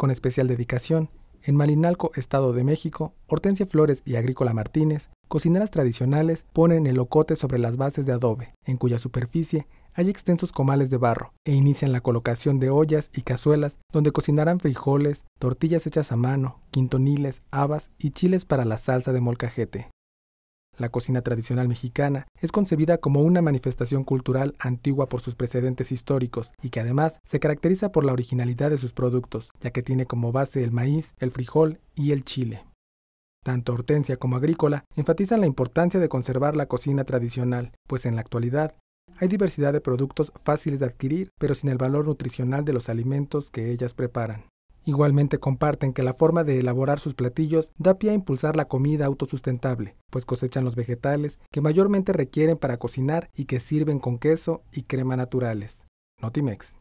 Con especial dedicación, en Malinalco, Estado de México, Hortensia Flores y Agrícola Martínez, cocineras tradicionales, ponen el ocote sobre las bases de adobe, en cuya superficie hay extensos comales de barro, e inician la colocación de ollas y cazuelas donde cocinarán frijoles, tortillas hechas a mano, quintoniles, habas y chiles para la salsa de molcajete. La cocina tradicional mexicana es concebida como una manifestación cultural antigua por sus precedentes históricos y que además se caracteriza por la originalidad de sus productos, ya que tiene como base el maíz, el frijol y el chile. Tanto Hortensia como Agrícola enfatizan la importancia de conservar la cocina tradicional, pues en la actualidad hay diversidad de productos fáciles de adquirir, pero sin el valor nutricional de los alimentos que ellas preparan. Igualmente comparten que la forma de elaborar sus platillos da pie a impulsar la comida autosustentable, pues cosechan los vegetales que mayormente requieren para cocinar y que sirven con queso y crema naturales. Notimex.